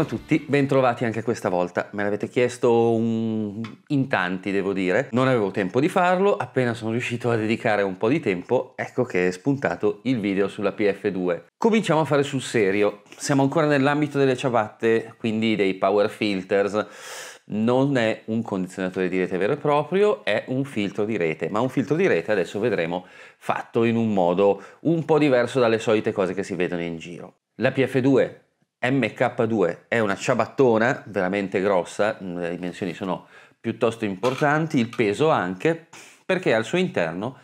Buongiorno a tutti, bentrovati anche questa volta. Me l'avete chiesto un... in tanti, devo dire. Non avevo tempo di farlo, appena sono riuscito a dedicare un po' di tempo, ecco che è spuntato il video sulla PF2. Cominciamo a fare sul serio. Siamo ancora nell'ambito delle ciabatte, quindi dei power filters non è un condizionatore di rete vero e proprio, è un filtro di rete, ma un filtro di rete adesso vedremo fatto in un modo un po' diverso dalle solite cose che si vedono in giro. La PF2 MK2 è una ciabattona veramente grossa, mm, le dimensioni sono piuttosto importanti, il peso anche, perché al suo interno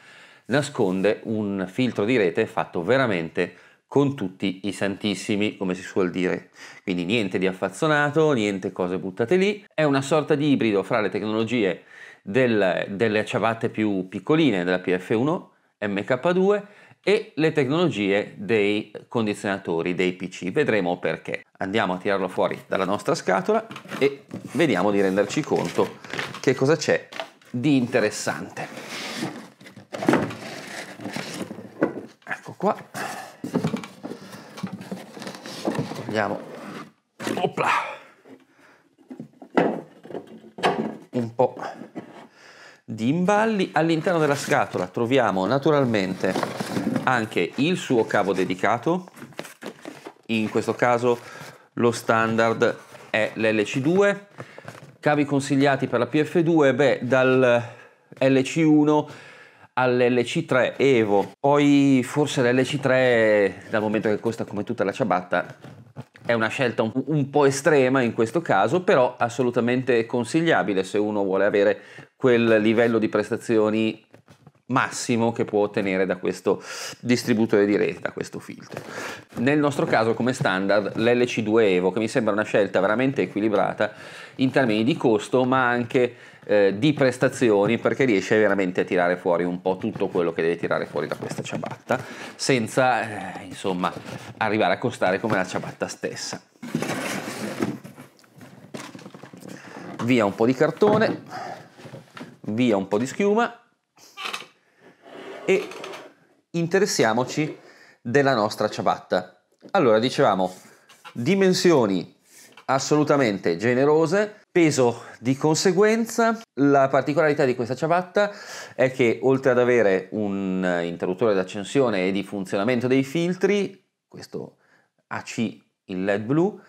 nasconde un filtro di rete fatto veramente con tutti i santissimi, come si suol dire. Quindi niente di affazzonato, niente cose buttate lì. È una sorta di ibrido fra le tecnologie del, delle ciabatte più piccoline della PF1 MK2 e le tecnologie dei condizionatori dei PC. Vedremo perché. Andiamo a tirarlo fuori dalla nostra scatola e vediamo di renderci conto che cosa c'è di interessante. Ecco qua. Andiamo. Opla. Un po' di imballi. All'interno della scatola troviamo naturalmente anche il suo cavo dedicato, in questo caso lo standard è l'LC2, cavi consigliati per la PF2, beh dal LC1 all'LC3 Evo, poi forse l'LC3 dal momento che costa come tutta la ciabatta è una scelta un, po' estrema in questo caso, però assolutamente consigliabile se uno vuole avere quel livello di prestazioni massimo che può ottenere da questo distributore di rete, da questo filtro. Nel nostro caso come standard l'LC2 Evo che mi sembra una scelta veramente equilibrata in termini di costo ma anche eh, di prestazioni perché riesce veramente a tirare fuori un po' tutto quello che deve tirare fuori da questa ciabatta senza eh, insomma arrivare a costare come la ciabatta stessa. Via un po' di cartone, via un po' di schiuma e interessiamoci della nostra ciabatta. Allora, dicevamo, dimensioni assolutamente generose, peso di conseguenza. La particolarità di questa ciabatta è che oltre ad avere un interruttore di accensione e di funzionamento dei filtri, questo AC in LED blu,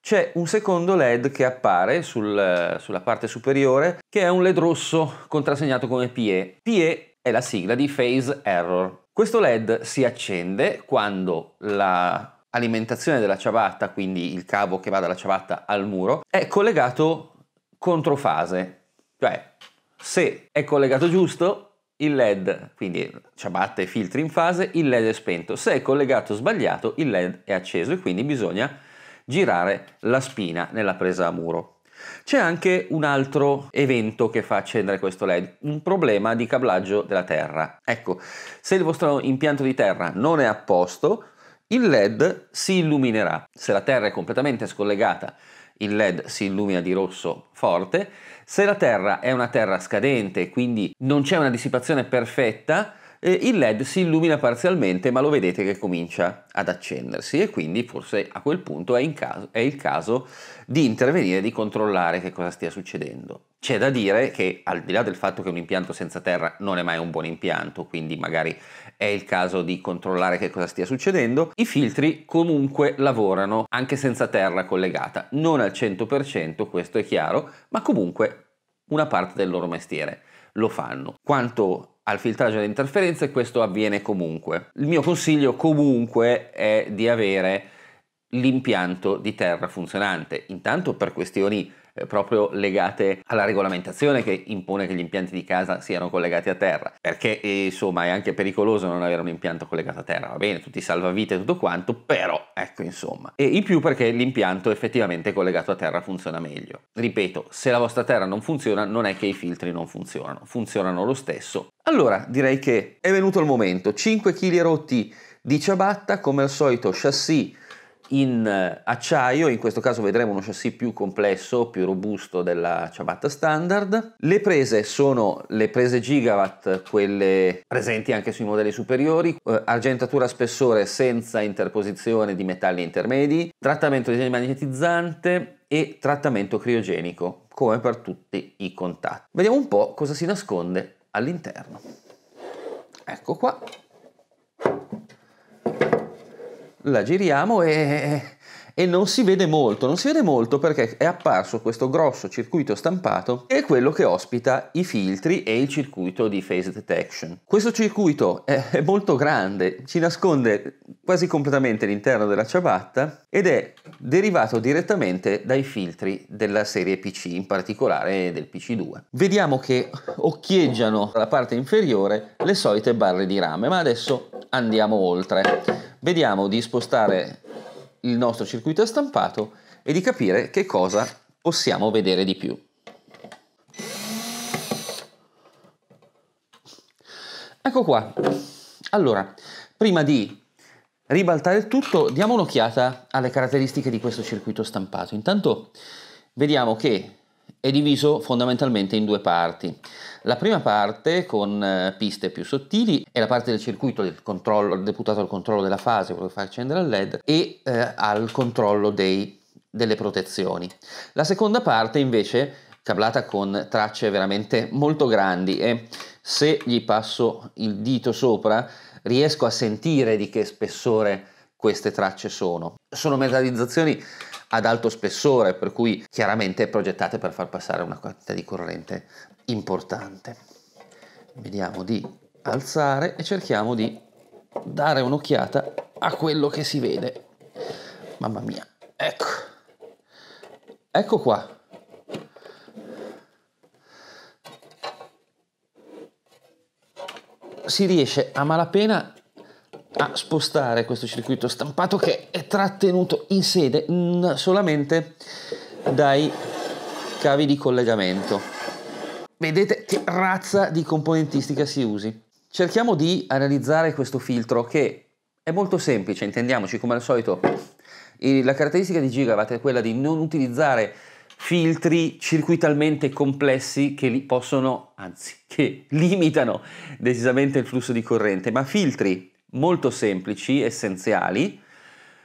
c'è un secondo LED che appare sul, sulla parte superiore, che è un LED rosso contrassegnato come PE. PE è la sigla di Phase Error. Questo LED si accende quando l'alimentazione la della ciabatta, quindi il cavo che va dalla ciabatta al muro, è collegato controfase, cioè se è collegato giusto il LED, quindi ciabatte e filtri in fase, il LED è spento. Se è collegato sbagliato, il LED è acceso e quindi bisogna girare la spina nella presa a muro. C'è anche un altro evento che fa accendere questo LED, un problema di cablaggio della terra. Ecco, se il vostro impianto di terra non è a posto, il LED si illuminerà. Se la terra è completamente scollegata, il LED si illumina di rosso forte. Se la terra è una terra scadente, quindi non c'è una dissipazione perfetta, eh, il LED si illumina parzialmente ma lo vedete che comincia ad accendersi e quindi forse a quel punto è, caso, è il caso di intervenire, di controllare che cosa stia succedendo. C'è da dire che al di là del fatto che un impianto senza terra non è mai un buon impianto, quindi magari è il caso di controllare che cosa stia succedendo, i filtri comunque lavorano anche senza terra collegata, non al 100% questo è chiaro, ma comunque una parte del loro mestiere lo fanno. Quanto al filtraggio delle interferenze e questo avviene comunque. Il mio consiglio comunque è di avere l'impianto di terra funzionante, intanto per questioni eh, proprio legate alla regolamentazione che impone che gli impianti di casa siano collegati a terra, perché eh, insomma è anche pericoloso non avere un impianto collegato a terra, va bene, tutti salvavite e tutto quanto, però ecco insomma, e in più perché l'impianto effettivamente collegato a terra funziona meglio. Ripeto, se la vostra terra non funziona non è che i filtri non funzionano, funzionano lo stesso. Allora direi che è venuto il momento, 5 kg rotti di ciabatta, come al solito chassis in eh, acciaio, in questo caso vedremo uno chassis più complesso, più robusto della ciabatta standard. Le prese sono le prese gigawatt, quelle presenti anche sui modelli superiori, eh, argentatura a spessore senza interposizione di metalli intermedi, trattamento di magnetizzante e trattamento criogenico, come per tutti i contatti. Vediamo un po' cosa si nasconde all'interno. Ecco qua, la giriamo e e non si vede molto, non si vede molto perché è apparso questo grosso circuito stampato che è quello che ospita i filtri e il circuito di phase detection. Questo circuito è molto grande, ci nasconde quasi completamente l'interno della ciabatta ed è derivato direttamente dai filtri della serie PC, in particolare del PC2. Vediamo che occhieggiano la parte inferiore le solite barre di rame, ma adesso andiamo oltre. Vediamo di spostare il nostro circuito stampato e di capire che cosa possiamo vedere di più. Ecco qua. Allora, prima di ribaltare il tutto, diamo un'occhiata alle caratteristiche di questo circuito stampato. Intanto vediamo che è diviso fondamentalmente in due parti. La prima parte con eh, piste più sottili è la parte del circuito del controllo, deputato al controllo della fase, quello che fa accendere il LED, e eh, al controllo dei, delle protezioni. La seconda parte invece cablata con tracce veramente molto grandi e se gli passo il dito sopra riesco a sentire di che spessore queste tracce sono. Sono metallizzazioni ad alto spessore, per cui chiaramente progettate per far passare una quantità di corrente importante. Vediamo di alzare e cerchiamo di dare un'occhiata a quello che si vede. Mamma mia, ecco, ecco qua. Si riesce a malapena a spostare questo circuito stampato che è trattenuto in sede solamente dai cavi di collegamento. Vedete che razza di componentistica si usi. Cerchiamo di analizzare questo filtro che è molto semplice, intendiamoci, come al solito la caratteristica di Gigawatt è quella di non utilizzare filtri circuitalmente complessi che li possono, anzi, che limitano decisamente il flusso di corrente, ma filtri molto semplici, essenziali,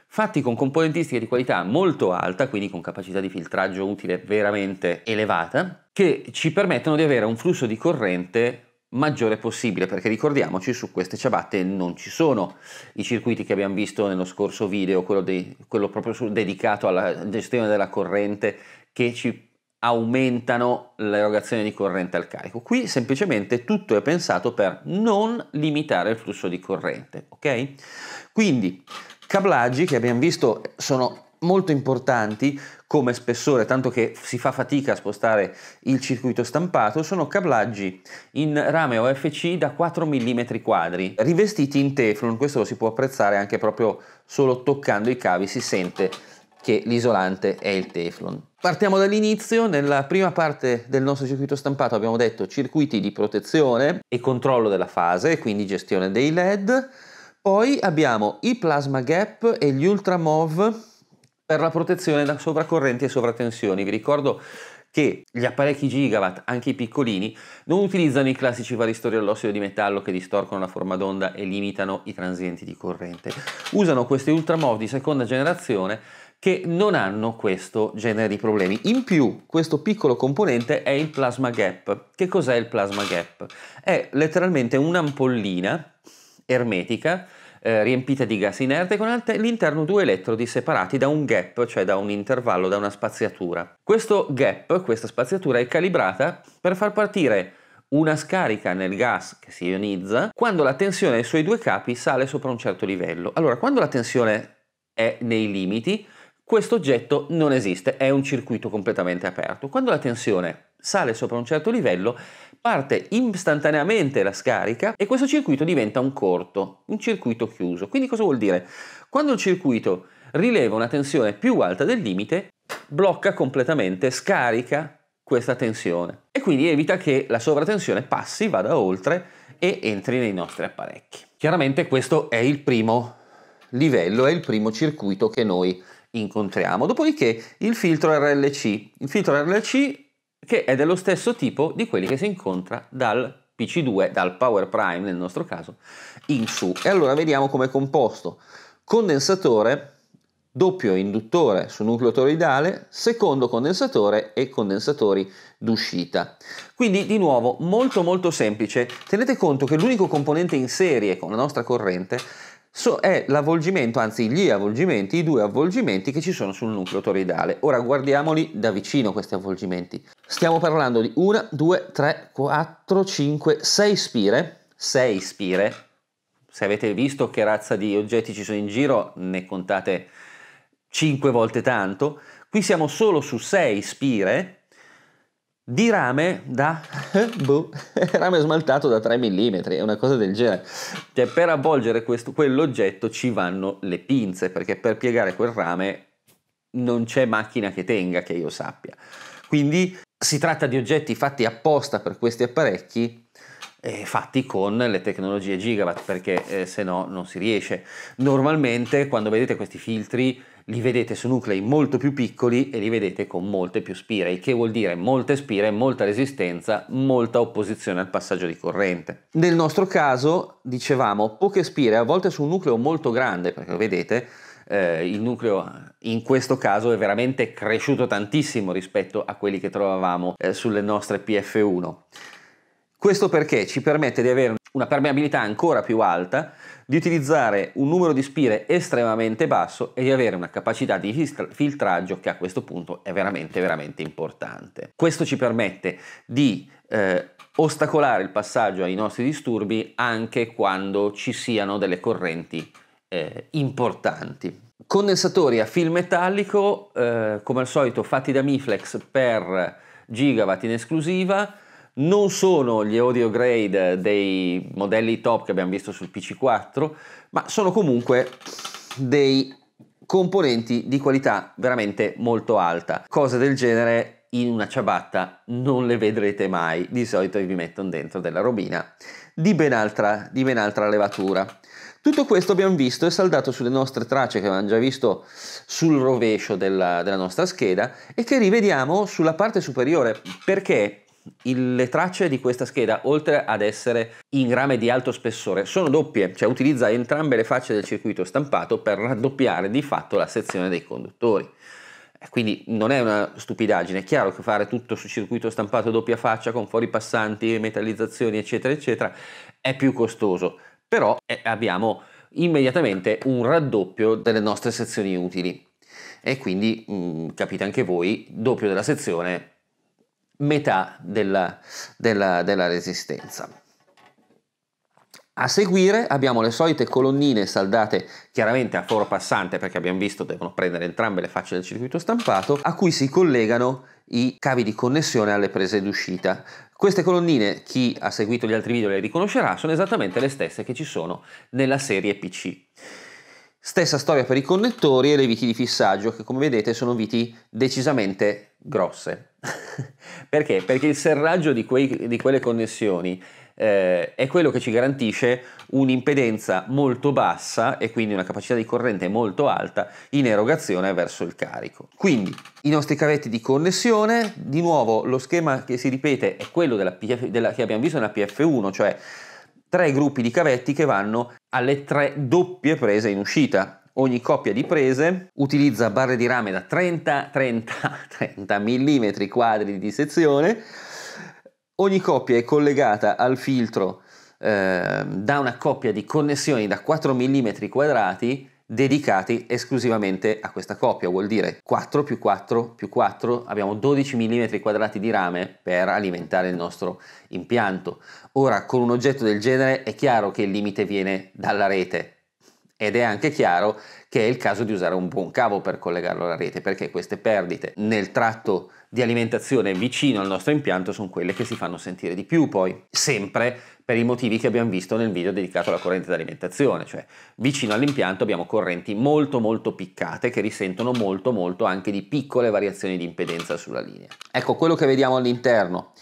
fatti con componentistiche di qualità molto alta, quindi con capacità di filtraggio utile veramente elevata, che ci permettono di avere un flusso di corrente maggiore possibile, perché ricordiamoci su queste ciabatte non ci sono i circuiti che abbiamo visto nello scorso video, quello, di, quello proprio su, dedicato alla gestione della corrente che ci aumentano l'erogazione di corrente al carico. Qui semplicemente tutto è pensato per non limitare il flusso di corrente, ok? Quindi cablaggi che abbiamo visto sono molto importanti come spessore, tanto che si fa fatica a spostare il circuito stampato, sono cablaggi in rame OFC da 4 mm quadri, rivestiti in teflon, questo lo si può apprezzare anche proprio solo toccando i cavi, si sente che l'isolante è il teflon. Partiamo dall'inizio, nella prima parte del nostro circuito stampato abbiamo detto circuiti di protezione e controllo della fase, quindi gestione dei LED, poi abbiamo i plasma gap e gli ultramov per la protezione da sovracorrenti e sovratensioni. Vi ricordo che gli apparecchi gigawatt, anche i piccolini, non utilizzano i classici varistori all'ossido di metallo che distorcono la forma d'onda e limitano i transienti di corrente. Usano questi ultramov di seconda generazione che non hanno questo genere di problemi. In più, questo piccolo componente è il plasma gap. Che cos'è il plasma gap? È letteralmente un'ampollina ermetica eh, riempita di gas inerte con all'interno due elettrodi separati da un gap, cioè da un intervallo, da una spaziatura. Questo gap, questa spaziatura è calibrata per far partire una scarica nel gas che si ionizza quando la tensione sui due capi sale sopra un certo livello. Allora, quando la tensione è nei limiti, questo oggetto non esiste, è un circuito completamente aperto. Quando la tensione sale sopra un certo livello, parte istantaneamente la scarica e questo circuito diventa un corto, un circuito chiuso. Quindi cosa vuol dire? Quando il circuito rileva una tensione più alta del limite, blocca completamente, scarica questa tensione e quindi evita che la sovratensione passi, vada oltre e entri nei nostri apparecchi. Chiaramente questo è il primo livello, è il primo circuito che noi incontriamo. Dopodiché il filtro RLC, il filtro RLC che è dello stesso tipo di quelli che si incontra dal PC2, dal Power Prime nel nostro caso, in su. E allora vediamo come è composto. Condensatore, doppio induttore su nucleo toroidale, secondo condensatore e condensatori d'uscita. Quindi di nuovo molto molto semplice. Tenete conto che l'unico componente in serie con la nostra corrente so, è l'avvolgimento, anzi gli avvolgimenti, i due avvolgimenti che ci sono sul nucleo toridale. Ora guardiamoli da vicino questi avvolgimenti. Stiamo parlando di 1, 2, 3, 4, 5, 6 spire, 6 spire. Se avete visto che razza di oggetti ci sono in giro, ne contate 5 volte tanto. Qui siamo solo su 6 spire, di rame da boh, rame smaltato da 3 mm, è una cosa del genere. Cioè, per avvolgere questo, quell'oggetto ci vanno le pinze, perché per piegare quel rame non c'è macchina che tenga, che io sappia. Quindi si tratta di oggetti fatti apposta per questi apparecchi, eh, fatti con le tecnologie gigawatt, perché eh, se no non si riesce. Normalmente quando vedete questi filtri li vedete su nuclei molto più piccoli e li vedete con molte più spire, il che vuol dire molte spire, molta resistenza, molta opposizione al passaggio di corrente. Nel nostro caso, dicevamo, poche spire, a volte su un nucleo molto grande, perché vedete, eh, il nucleo in questo caso è veramente cresciuto tantissimo rispetto a quelli che trovavamo eh, sulle nostre PF1. Questo perché ci permette di avere una permeabilità ancora più alta, di utilizzare un numero di spire estremamente basso e di avere una capacità di filtraggio che a questo punto è veramente veramente importante. Questo ci permette di eh, ostacolare il passaggio ai nostri disturbi anche quando ci siano delle correnti eh, importanti. Condensatori a fil metallico, eh, come al solito fatti da Miflex per gigawatt in esclusiva, non sono gli audio grade dei modelli top che abbiamo visto sul PC4, ma sono comunque dei componenti di qualità veramente molto alta. Cose del genere in una ciabatta non le vedrete mai, di solito vi mettono dentro della robina di ben altra, di ben altra levatura. Tutto questo abbiamo visto e saldato sulle nostre tracce che avevamo già visto sul rovescio della, della nostra scheda e che rivediamo sulla parte superiore perché il, le tracce di questa scheda, oltre ad essere in rame di alto spessore, sono doppie, cioè utilizza entrambe le facce del circuito stampato per raddoppiare di fatto la sezione dei conduttori. Eh, quindi non è una stupidaggine, è chiaro che fare tutto su circuito stampato doppia faccia con fuori passanti, metallizzazioni eccetera eccetera è più costoso, però eh, abbiamo immediatamente un raddoppio delle nostre sezioni utili e quindi mh, mm, capite anche voi, doppio della sezione metà della, della, della resistenza. A seguire abbiamo le solite colonnine saldate chiaramente a foro passante perché abbiamo visto devono prendere entrambe le facce del circuito stampato a cui si collegano i cavi di connessione alle prese d'uscita. Queste colonnine, chi ha seguito gli altri video le riconoscerà, sono esattamente le stesse che ci sono nella serie PC Stessa storia per i connettori e le viti di fissaggio, che come vedete sono viti decisamente grosse. Perché? Perché il serraggio di, quei, di quelle connessioni eh, è quello che ci garantisce un'impedenza molto bassa e quindi una capacità di corrente molto alta in erogazione verso il carico. Quindi i nostri cavetti di connessione, di nuovo lo schema che si ripete è quello della PF, della, che abbiamo visto nella PF1, cioè tre gruppi di cavetti che vanno alle tre doppie prese in uscita. Ogni coppia di prese utilizza barre di rame da 30, 30, 30 mm quadri di sezione. Ogni coppia è collegata al filtro eh, da una coppia di connessioni da 4 mm quadrati dedicati esclusivamente a questa coppia, vuol dire 4 più 4 più 4, abbiamo 12 mm quadrati di rame per alimentare il nostro impianto. Ora, con un oggetto del genere è chiaro che il limite viene dalla rete ed è anche chiaro che è il caso di usare un buon cavo per collegarlo alla rete, perché queste perdite nel tratto di alimentazione vicino al nostro impianto sono quelle che si fanno sentire di più poi, sempre per i motivi che abbiamo visto nel video dedicato alla corrente d'alimentazione, cioè vicino all'impianto abbiamo correnti molto molto piccate che risentono molto molto anche di piccole variazioni di impedenza sulla linea. Ecco, quello che vediamo all'interno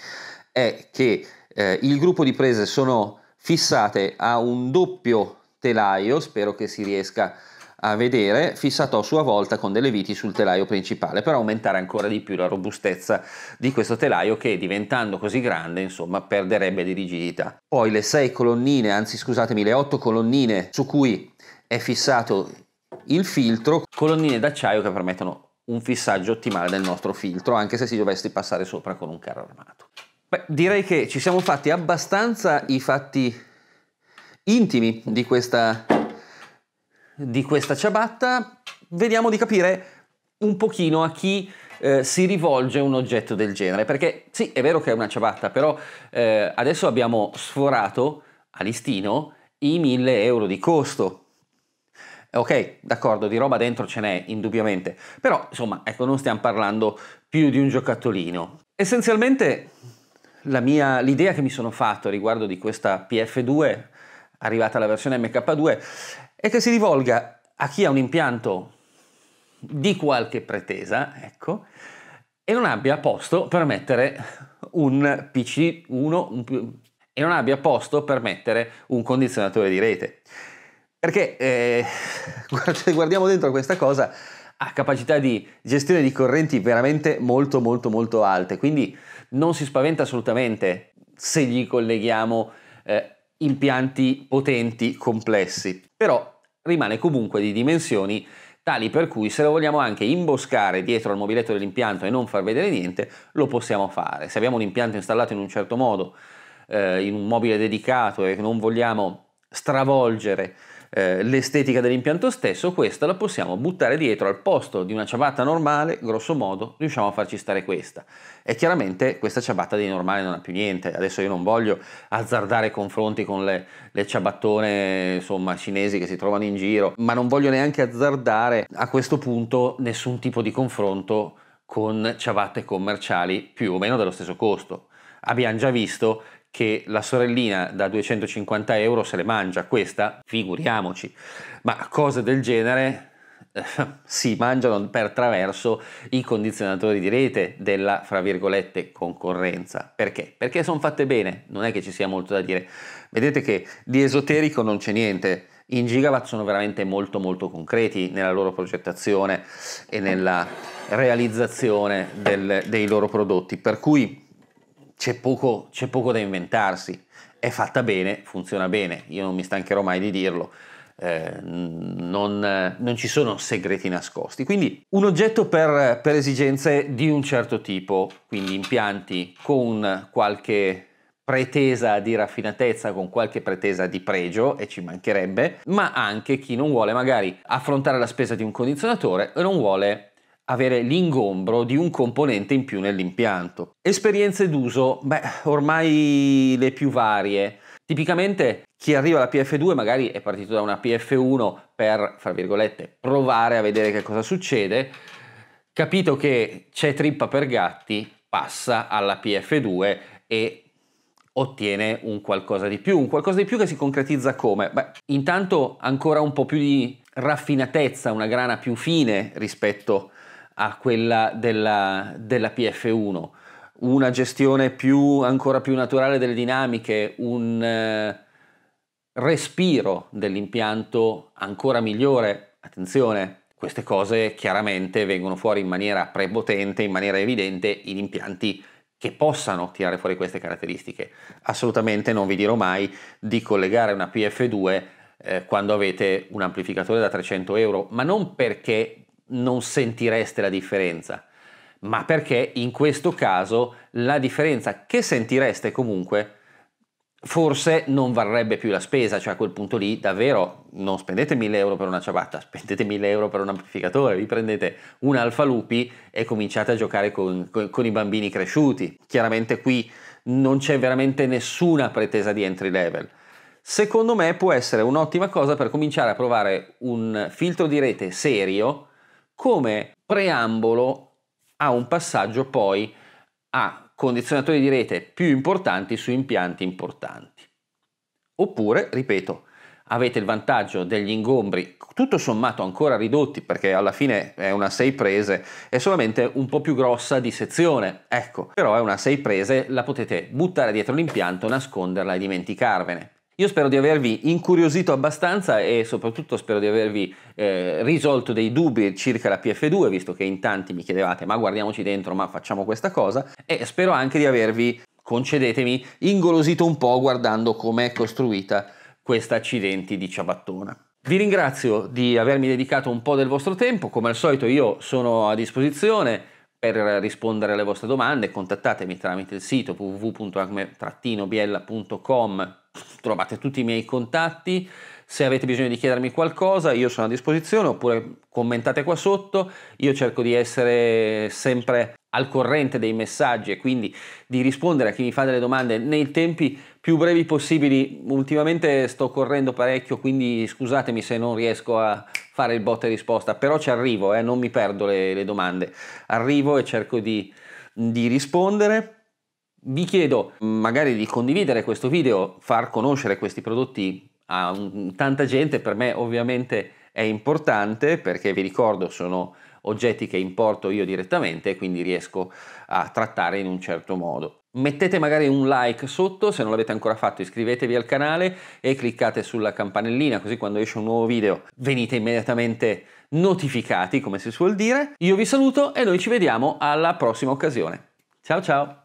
è che eh, il gruppo di prese sono fissate a un doppio telaio, spero che si riesca a a vedere, fissato a sua volta con delle viti sul telaio principale per aumentare ancora di più la robustezza di questo telaio che diventando così grande insomma perderebbe di rigidità. Poi le sei colonnine, anzi scusatemi le otto colonnine su cui è fissato il filtro, colonnine d'acciaio che permettono un fissaggio ottimale del nostro filtro anche se si dovesse passare sopra con un carro armato. Beh, direi che ci siamo fatti abbastanza i fatti intimi di questa di questa ciabatta vediamo di capire un pochino a chi eh, si rivolge un oggetto del genere, perché sì, è vero che è una ciabatta, però eh, adesso abbiamo sforato a listino i 1000 euro di costo. Ok, d'accordo, di roba dentro ce n'è indubbiamente, però insomma, ecco, non stiamo parlando più di un giocattolino. Essenzialmente mia, l'idea che mi sono fatto riguardo di questa PF2, arrivata alla versione MK2, e che si rivolga a chi ha un impianto di qualche pretesa, ecco, e non abbia posto per mettere un PC1 un, e non abbia posto per mettere un condizionatore di rete. Perché eh, guardiamo dentro questa cosa, ha capacità di gestione di correnti veramente molto molto molto alte, quindi non si spaventa assolutamente se gli colleghiamo eh, impianti potenti, complessi, però rimane comunque di dimensioni tali per cui se lo vogliamo anche imboscare dietro al mobiletto dell'impianto e non far vedere niente, lo possiamo fare. Se abbiamo un impianto installato in un certo modo, eh, in un mobile dedicato e non vogliamo stravolgere eh, l'estetica dell'impianto stesso, questa la possiamo buttare dietro al posto di una ciabatta normale, grosso modo riusciamo a farci stare questa. E chiaramente questa ciabatta di normale non ha più niente, adesso io non voglio azzardare confronti con le, le ciabattone insomma, cinesi che si trovano in giro, ma non voglio neanche azzardare a questo punto nessun tipo di confronto con ciabatte commerciali più o meno dello stesso costo. Abbiamo già visto che la sorellina da 250 euro se le mangia, questa, figuriamoci, ma cose del genere eh, si mangiano per traverso i condizionatori di rete della, fra virgolette, concorrenza. Perché? Perché sono fatte bene, non è che ci sia molto da dire. Vedete che di esoterico non c'è niente, in gigawatt sono veramente molto molto concreti nella loro progettazione e nella realizzazione del, dei loro prodotti, per cui c'è poco, c'è poco da inventarsi, è fatta bene, funziona bene, io non mi stancherò mai di dirlo. Eh, non, non, ci sono segreti nascosti. Quindi un oggetto per, per, esigenze di un certo tipo, quindi impianti con qualche pretesa di raffinatezza, con qualche pretesa di pregio, e ci mancherebbe, ma anche chi non vuole magari affrontare la spesa di un condizionatore e non vuole avere l'ingombro di un componente in più nell'impianto. Esperienze d'uso, beh, ormai le più varie. Tipicamente chi arriva alla PF2 magari è partito da una PF1 per, fra virgolette, provare a vedere che cosa succede, capito che c'è trippa per gatti, passa alla PF2 e ottiene un qualcosa di più, un qualcosa di più che si concretizza come? Beh, intanto ancora un po' più di raffinatezza, una grana più fine rispetto a a quella della, della PF1, una gestione più, ancora più naturale delle dinamiche, un eh, respiro dell'impianto ancora migliore. Attenzione, queste cose chiaramente vengono fuori in maniera prepotente, in maniera evidente in impianti che possano tirare fuori queste caratteristiche. Assolutamente non vi dirò mai di collegare una PF2 eh, quando avete un amplificatore da 300 euro, ma non perché non sentireste la differenza, ma perché in questo caso la differenza che sentireste comunque forse non varrebbe più la spesa, cioè a quel punto lì davvero non spendete 1000 euro per una ciabatta, spendete 1000 euro per un amplificatore, vi prendete un alfalupi e cominciate a giocare con, con, con i bambini cresciuti. Chiaramente qui non c'è veramente nessuna pretesa di entry level. Secondo me può essere un'ottima cosa per cominciare a provare un filtro di rete serio come preambolo a un passaggio poi a condizionatori di rete più importanti su impianti importanti. Oppure, ripeto, avete il vantaggio degli ingombri tutto sommato ancora ridotti perché alla fine è una 6 prese è solamente un po' più grossa di sezione ecco però è una 6 prese la potete buttare dietro l'impianto nasconderla e dimenticarvene io spero di avervi incuriosito abbastanza e soprattutto spero di avervi eh, risolto dei dubbi circa la PF2, visto che in tanti mi chiedevate ma guardiamoci dentro, ma facciamo questa cosa, e spero anche di avervi, concedetemi, ingolosito un po' guardando com'è costruita questa accidenti di ciabattona. Vi ringrazio di avermi dedicato un po' del vostro tempo, come al solito io sono a disposizione per rispondere alle vostre domande, contattatemi tramite il sito www.acme-biella.com trovate tutti i miei contatti, se avete bisogno di chiedermi qualcosa io sono a disposizione oppure commentate qua sotto, io cerco di essere sempre al corrente dei messaggi e quindi di rispondere a chi mi fa delle domande nei tempi più brevi possibili. Ultimamente sto correndo parecchio, quindi scusatemi se non riesco a fare il botta e risposta, però ci arrivo, eh, non mi perdo le, le domande. Arrivo e cerco di, di rispondere. Vi chiedo magari di condividere questo video, far conoscere questi prodotti a un, tanta gente, per me ovviamente è importante perché vi ricordo sono oggetti che importo io direttamente e quindi riesco a trattare in un certo modo. Mettete magari un like sotto se non l'avete ancora fatto, iscrivetevi al canale e cliccate sulla campanellina così quando esce un nuovo video venite immediatamente notificati come si suol dire. Io vi saluto e noi ci vediamo alla prossima occasione. Ciao ciao!